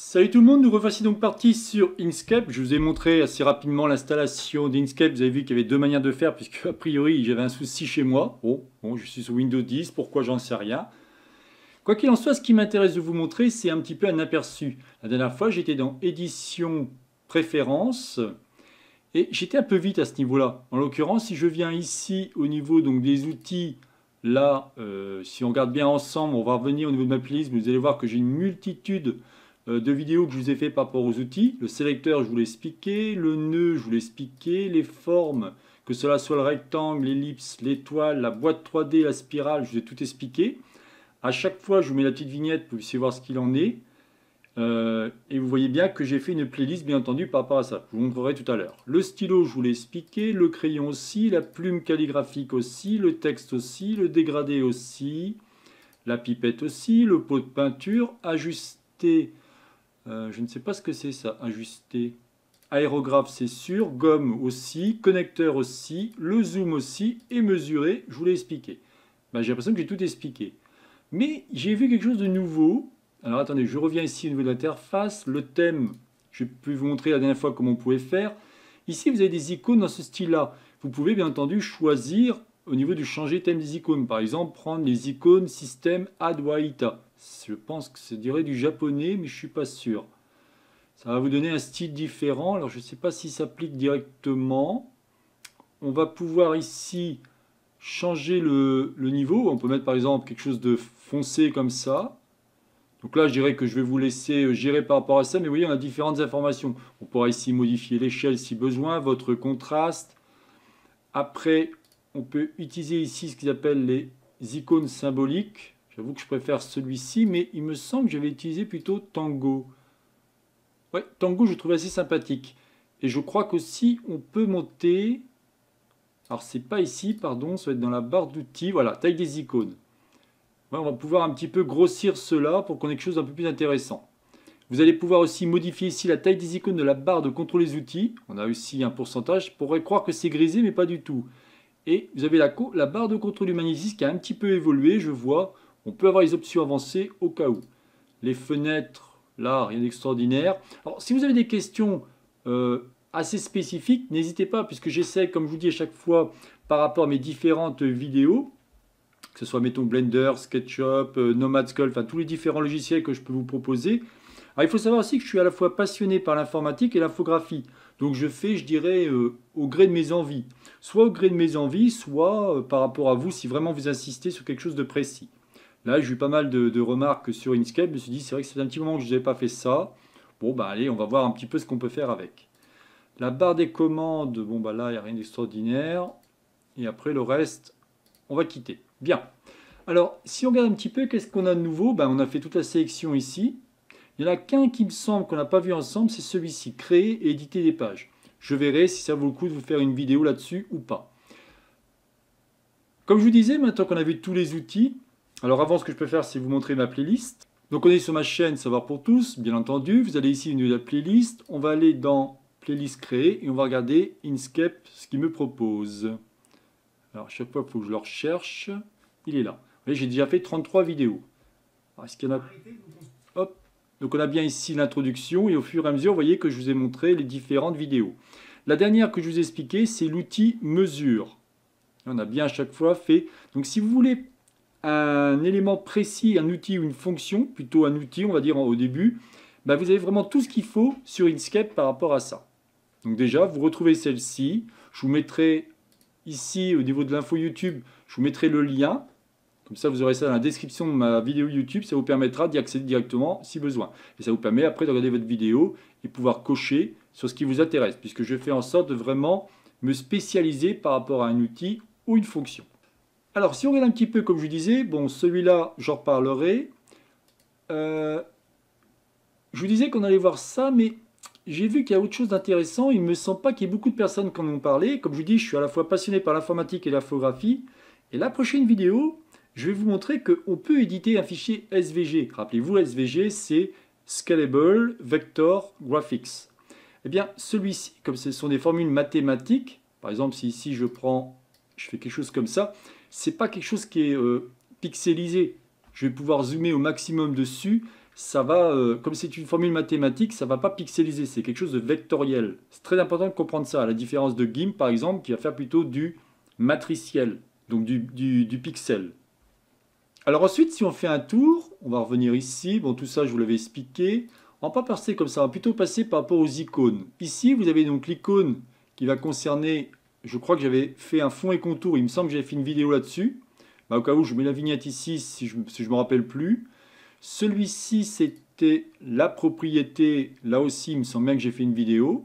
Salut tout le monde, nous revoici donc parti sur Inkscape. Je vous ai montré assez rapidement l'installation d'Inkscape. Vous avez vu qu'il y avait deux manières de faire, puisque a priori j'avais un souci chez moi. Bon, bon, je suis sur Windows 10, pourquoi j'en sais rien. Quoi qu'il en soit, ce qui m'intéresse de vous montrer, c'est un petit peu un aperçu. La dernière fois, j'étais dans Édition, Préférences, et j'étais un peu vite à ce niveau-là. En l'occurrence, si je viens ici au niveau donc, des outils Là, euh, si on regarde bien ensemble, on va revenir au niveau de ma playlist, mais vous allez voir que j'ai une multitude euh, de vidéos que je vous ai fait par rapport aux outils. Le sélecteur, je vous l'ai expliqué. Le nœud, je vous l'ai expliqué. Les formes, que cela soit le rectangle, l'ellipse, l'étoile, la boîte 3D, la spirale, je vous ai tout expliqué. À chaque fois, je vous mets la petite vignette pour que vous puissiez voir ce qu'il en est. Euh, et vous voyez bien que j'ai fait une playlist, bien entendu, par rapport à ça. Je vous montrerai tout à l'heure. Le stylo, je vous l'ai expliqué. Le crayon aussi. La plume calligraphique aussi. Le texte aussi. Le dégradé aussi. La pipette aussi. Le pot de peinture. Ajuster euh, je ne sais pas ce que c'est ça, ajuster. Aérographe, c'est sûr. Gomme aussi. Connecteur aussi. Le zoom aussi. Et mesurer, je vous l'ai expliqué. Ben, j'ai l'impression que j'ai tout expliqué. Mais j'ai vu quelque chose de nouveau. Alors attendez, je reviens ici au niveau de l'interface. Le thème, j'ai pu vous montrer la dernière fois comment on pouvait faire. Ici, vous avez des icônes dans ce style-là. Vous pouvez bien entendu choisir au niveau du changer thème des icônes. Par exemple, prendre les icônes système Adwaita. Je pense que ça dirait du japonais, mais je suis pas sûr. Ça va vous donner un style différent. Alors, je ne sais pas si ça s'applique directement. On va pouvoir ici changer le, le, niveau. On peut mettre par exemple quelque chose de foncé comme ça. Donc là, je dirais que je vais vous laisser euh, gérer par rapport à ça. Mais vous voyez, on a différentes informations. On pourra ici modifier l'échelle si besoin, votre contraste. Après, on peut utiliser ici ce qu'ils appellent les icônes symboliques. J'avoue que je préfère celui-ci, mais il me semble que j'avais utilisé plutôt Tango. Ouais, Tango, je trouvais assez sympathique. Et je crois qu'aussi, on peut monter... Alors, c'est pas ici, pardon, ça va être dans la barre d'outils. Voilà, taille des icônes. on va pouvoir un petit peu grossir cela pour qu'on ait quelque chose d'un peu plus intéressant. Vous allez pouvoir aussi modifier ici la taille des icônes de la barre de contrôle des outils. On a aussi un pourcentage. On pourrait croire que c'est grisé, mais pas du tout. Et vous avez la, la barre de contrôle du magnétisme qui a un petit peu évolué, je vois. On peut avoir les options avancées au cas où. Les fenêtres, là, rien d'extraordinaire. Alors, si vous avez des questions euh, assez spécifiques, n'hésitez pas, puisque j'essaie, comme je vous dis à chaque fois, par rapport à mes différentes vidéos, que ce soit, mettons, Blender, SketchUp, euh, Nomad Skull, enfin, tous les différents logiciels que je peux vous proposer. Alors, il faut savoir aussi que je suis à la fois passionné par l'informatique et l'infographie. Donc je fais, je dirais, euh, au gré de mes envies. Soit au gré de mes envies, soit par rapport à vous, si vraiment vous insistez sur quelque chose de précis. Là, j'ai eu pas mal de, remarques sur Inkscape. Je me suis dit, c'est vrai que c'est un petit moment que je n'avais pas fait ça. Bon, bah allez, on va voir un petit peu ce qu'on peut faire avec. La barre des commandes, bon, bah là, il n'y a rien d'extraordinaire. Et après, le reste, on va quitter. Bien. Alors, si on regarde un petit peu, qu'est-ce qu'on a de nouveau ben, On a fait toute la sélection ici. Il n'y en a qu'un qui me semble qu'on n'a pas vu ensemble, c'est celui-ci, créer et éditer des pages. Je verrai si ça vaut le coup de vous faire une vidéo là-dessus ou pas. Comme je vous disais, maintenant qu'on a vu tous les outils, alors avant, ce que je peux faire, c'est vous montrer ma playlist. Donc on est sur ma chaîne Savoir pour tous, bien entendu. Vous allez ici une la playlist. On va aller dans Playlist créée et on va regarder InScape, ce qu'il me propose. Alors chaque fois, il faut que je le recherche. Il est là. Vous voyez, j'ai déjà fait 33 vidéos. Est-ce qu'il y en a... Hop. Donc on a bien ici l'introduction et au fur et à mesure, vous voyez que je vous ai montré les différentes vidéos. La dernière que je vous ai expliqué, c'est l'outil mesure. On a bien à chaque fois fait. Donc si vous voulez un élément précis, un outil ou une fonction, plutôt un outil, on va dire au début, bah, vous avez vraiment tout ce qu'il faut sur Inkscape par rapport à ça. Donc déjà, vous retrouvez celle-ci. Je vous mettrai ici, au niveau de l'info YouTube, je vous mettrai le lien. Comme ça, vous aurez ça dans la description de ma vidéo YouTube. Ça vous permettra d'y accéder directement si besoin. Et ça vous permet après de regarder votre vidéo et pouvoir cocher sur ce qui vous intéresse. Puisque je fais en sorte de vraiment me spécialiser par rapport à un outil ou une fonction. Alors, si on regarde un petit peu, comme je disais, bon, celui-là, j'en reparlerai. Euh, je vous disais qu'on allait voir ça, mais j'ai vu qu'il y a autre chose d'intéressant. Il me semble pas qu'il y ait beaucoup de personnes qui en ont parlé. Comme je vous dis, je suis à la fois passionné par l'informatique et photographie. Et la prochaine vidéo, je vais vous montrer qu'on peut éditer un fichier SVG. Rappelez-vous, SVG, c'est Scalable Vector Graphics. Eh bien, celui-ci, comme ce sont des formules mathématiques, par exemple, si ici je prends, je fais quelque chose comme ça, c'est pas quelque chose qui est euh, pixelisé. Je vais pouvoir zoomer au maximum dessus. Ça va, euh, comme c'est une formule mathématique, ça va pas pixeliser. C'est quelque chose de vectoriel. C'est très important de comprendre ça. À la différence de GIMP, par exemple, qui va faire plutôt du matriciel, donc du, du pixel. Alors ensuite, si on fait un tour, on va revenir ici. Bon, tout ça, je vous l'avais expliqué. On va pas passer comme ça, on va plutôt passer par rapport aux icônes. Ici, vous avez donc l'icône qui va concerner je crois que j'avais fait un fond et contour. Il me semble que j'avais fait une vidéo là-dessus. Bah, au cas où, je mets la vignette ici si je ne me rappelle plus. Celui-ci, c'était la propriété. Là aussi, il me semble bien que j'ai fait une vidéo.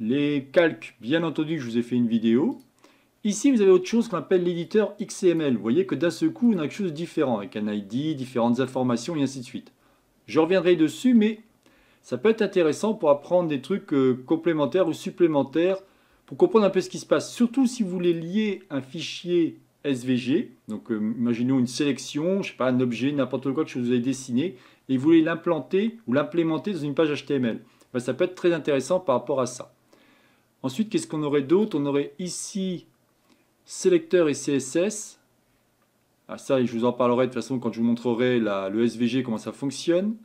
Les calques, bien entendu, je vous ai fait une vidéo. Ici, vous avez autre chose qu'on appelle l'éditeur XML. Vous voyez que d'un seul coup, on a quelque chose de différent, avec un ID, différentes informations, et ainsi de suite. Je reviendrai dessus, mais ça peut être intéressant pour apprendre des trucs euh, complémentaires ou supplémentaires comprendre un peu ce qui se passe. Surtout si vous voulez lier un fichier SVG, donc euh, imaginons une sélection, je sais pas, un objet, n'importe quoi que je vous ai dessiné, et vous voulez l'implanter ou l'implémenter dans une page HTML. Ben, ça peut être très intéressant par rapport à ça. Ensuite, qu'est-ce qu'on aurait d'autre On aurait ici sélecteur et CSS. Ah, ça, je vous en parlerai de façon quand je vous montrerai le SVG, comment ça fonctionne.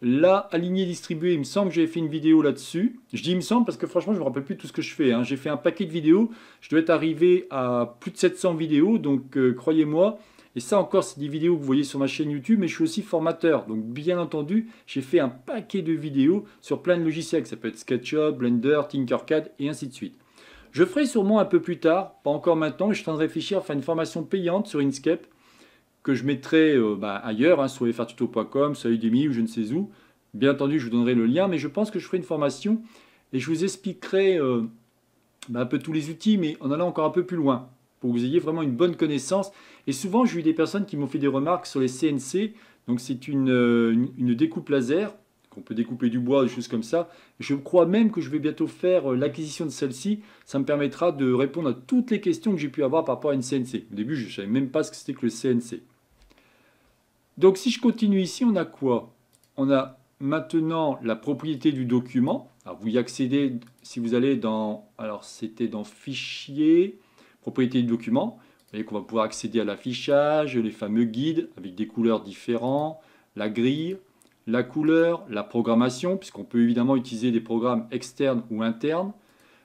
Là, aligné, distribuée, il me semble, que j'ai fait une vidéo là-dessus. Je dis il me semble parce que franchement, je ne me rappelle plus tout ce que je fais. Hein. J'ai fait un paquet de vidéos. Je dois être arrivé à plus de 700 vidéos, donc euh, croyez-moi. Et ça encore, c'est des vidéos que vous voyez sur ma chaîne YouTube, mais je suis aussi formateur. Donc bien entendu, j'ai fait un paquet de vidéos sur plein de logiciels. Ça peut être SketchUp, Blender, Tinkercad et ainsi de suite. Je ferai sûrement un peu plus tard, pas encore maintenant, je suis en train de réfléchir à faire une formation payante sur Inkscape que je mettrai euh, bah, ailleurs, hein, sur frtuto.com, sur ou je ne sais où. Bien entendu, je vous donnerai le lien, mais je pense que je ferai une formation et je vous expliquerai euh, bah, un peu tous les outils, mais en allant encore un peu plus loin, pour que vous ayez vraiment une bonne connaissance. Et souvent, j'ai eu des personnes qui m'ont fait des remarques sur les CNC. Donc, c'est euh, une, une, découpe laser, qu'on peut découper du bois, des choses comme ça. Je crois même que je vais bientôt faire l'acquisition de celle-ci. Ça me permettra de répondre à toutes les questions que j'ai pu avoir par rapport à une CNC. Au début, je ne savais même pas ce que c'était que le CNC. Donc si je continue ici, on a quoi On a maintenant la propriété du document. Alors, vous y accédez si vous allez dans... Alors c'était dans Fichier, propriété du document. Vous voyez qu'on va pouvoir accéder à l'affichage, les fameux guides avec des couleurs différentes, la grille, la couleur, la programmation, puisqu'on peut évidemment utiliser des programmes externes ou internes,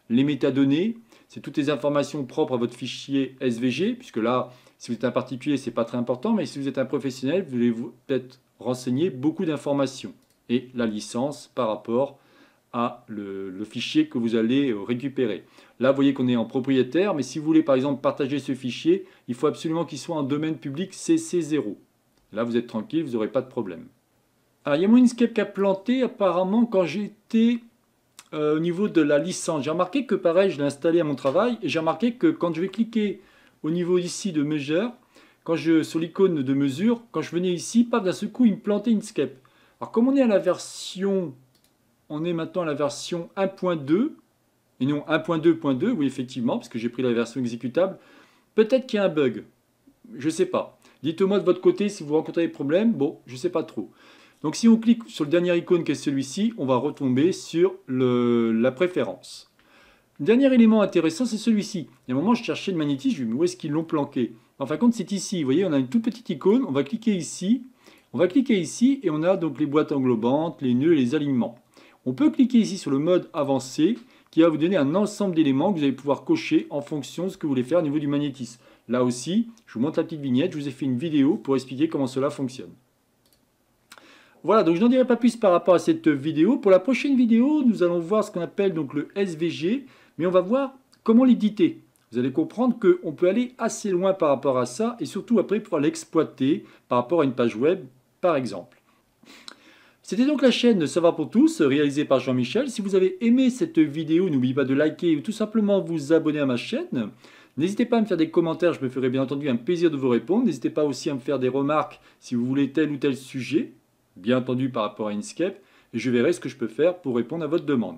les métadonnées, c'est toutes les informations propres à votre fichier SVG, puisque là, si vous êtes un particulier, ce n'est pas très important, mais si vous êtes un professionnel, vous voulez peut-être renseigner beaucoup d'informations. Et la licence par rapport à le, fichier que vous allez euh, récupérer. Là, vous voyez qu'on est en propriétaire, mais si vous voulez par exemple partager ce fichier, il faut absolument qu'il soit en domaine public CC0. Là, vous êtes tranquille, vous n'aurez pas de problème. Alors, il y a Inkscape qui a planté apparemment quand j'étais euh, au niveau de la licence. J'ai remarqué que pareil, je l'ai installé à mon travail et j'ai remarqué que quand je vais cliquer au niveau ici de mesure, quand je, sur l'icône de mesure, quand je venais ici, paf, d'un seul coup, il me plantait Inkscape. Alors comme on est à la version, on est maintenant à la version 1.2, et non 1.2.2, oui effectivement, parce que j'ai pris la version exécutable, peut-être qu'il y a un bug, je sais pas. Dites-moi de votre côté si vous rencontrez des problèmes, bon, je ne sais pas trop. Donc si on clique sur le dernier icône qui est celui-ci, on va retomber sur le, la préférence. Dernier élément intéressant, c'est celui-ci. Il y a un moment, je cherchais le magnétisme, je me dis, mais où est-ce qu'ils l'ont planqué En fin de compte, c'est ici. Vous voyez, on a une toute petite icône, on va cliquer ici. On va cliquer ici et on a donc les boîtes englobantes, les nœuds, et les alignements. On peut cliquer ici sur le mode avancé qui va vous donner un ensemble d'éléments que vous allez pouvoir cocher en fonction de ce que vous voulez faire au niveau du magnétisme. Là aussi, je vous montre la petite vignette, je vous ai fait une vidéo pour expliquer comment cela fonctionne. Voilà, donc je n'en dirai pas plus par rapport à cette vidéo. Pour la prochaine vidéo, nous allons voir ce qu'on appelle donc le SVG, mais on va voir comment l'éditer. Vous allez comprendre qu'on peut aller assez loin par rapport à ça et surtout après pouvoir l'exploiter par rapport à une page web, par exemple. C'était donc la chaîne Ça va pour tous, réalisée par Jean-Michel. Si vous avez aimé cette vidéo, n'oubliez pas de liker ou tout simplement vous abonner à ma chaîne. N'hésitez pas à me faire des commentaires, je me ferai bien entendu un plaisir de vous répondre. N'hésitez pas aussi à me faire des remarques si vous voulez tel ou tel sujet, bien entendu par rapport à Inkscape, et je verrai ce que je peux faire pour répondre à votre demande.